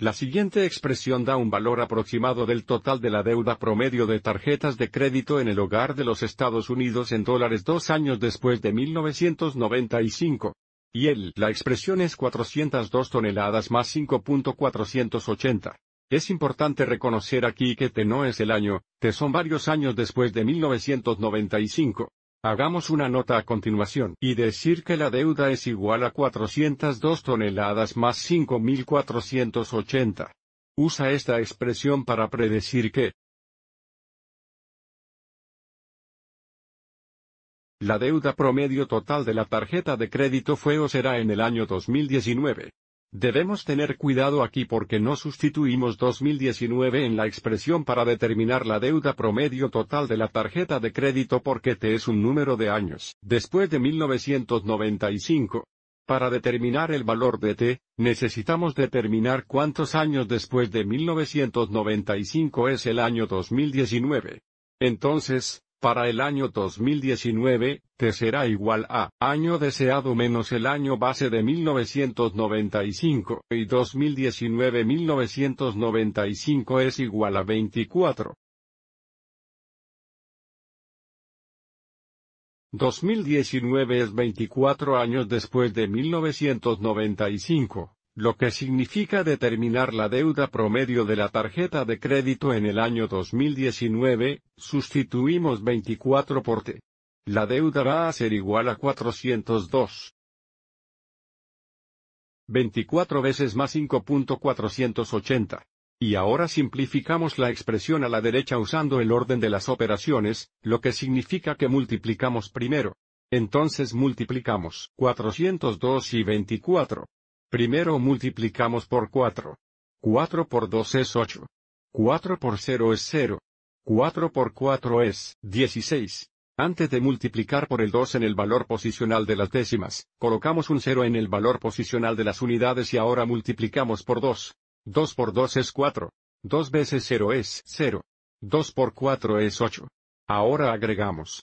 La siguiente expresión da un valor aproximado del total de la deuda promedio de tarjetas de crédito en el hogar de los Estados Unidos en dólares dos años después de 1995. Y el, la expresión es 402 toneladas más 5.480. Es importante reconocer aquí que te no es el año, te son varios años después de 1995. Hagamos una nota a continuación, y decir que la deuda es igual a 402 toneladas más 5.480. Usa esta expresión para predecir que la deuda promedio total de la tarjeta de crédito fue o será en el año 2019. Debemos tener cuidado aquí porque no sustituimos 2019 en la expresión para determinar la deuda promedio total de la tarjeta de crédito porque T es un número de años. Después de 1995, para determinar el valor de T, necesitamos determinar cuántos años después de 1995 es el año 2019. Entonces, para el año 2019, te será igual a año deseado menos el año base de 1995, y 2019-1995 es igual a 24. 2019 es 24 años después de 1995 lo que significa determinar la deuda promedio de la tarjeta de crédito en el año 2019, sustituimos 24 por T. La deuda va a ser igual a 402. 24 veces más 5.480. Y ahora simplificamos la expresión a la derecha usando el orden de las operaciones, lo que significa que multiplicamos primero. Entonces multiplicamos 402 y 24. Primero multiplicamos por 4. 4 por 2 es 8. 4 por 0 es 0. 4 por 4 es 16. Antes de multiplicar por el 2 en el valor posicional de las décimas, colocamos un 0 en el valor posicional de las unidades y ahora multiplicamos por 2. 2 por 2 es 4. 2 veces 0 es 0. 2 por 4 es 8. Ahora agregamos.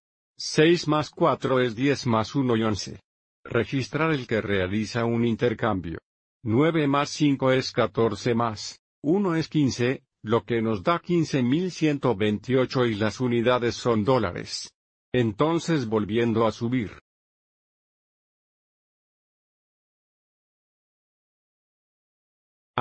6 más 4 es 10 más 1 y 11. Registrar el que realiza un intercambio. 9 más 5 es 14 más 1 es 15, lo que nos da 15.128 y las unidades son dólares. Entonces volviendo a subir.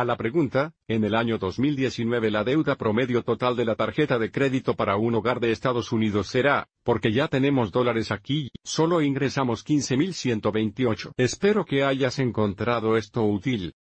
A la pregunta, en el año 2019 la deuda promedio total de la tarjeta de crédito para un hogar de Estados Unidos será, porque ya tenemos dólares aquí, solo ingresamos 15.128. Espero que hayas encontrado esto útil.